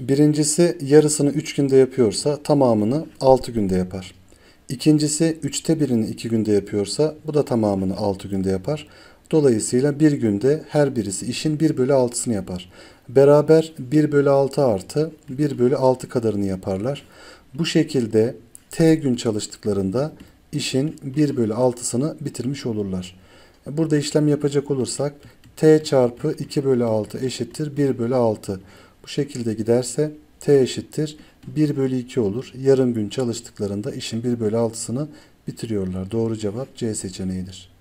Birincisi yarısını 3 günde yapıyorsa tamamını 6 günde yapar. İkincisi 3'te birini 2 günde yapıyorsa bu da tamamını 6 günde yapar. Dolayısıyla bir günde her birisi işin 1 bölü 6'sını yapar. Beraber 1 bölü 6 artı 1 bölü 6 kadarını yaparlar. Bu şekilde T gün çalıştıklarında işin 1 bölü 6'sını bitirmiş olurlar. Burada işlem yapacak olursak T çarpı 2 bölü 6 eşittir 1 bölü 6. Bu şekilde giderse t eşittir 1 bölü 2 olur. Yarım gün çalıştıklarında işin 1 bölü 6'sını bitiriyorlar. Doğru cevap C seçeneğidir.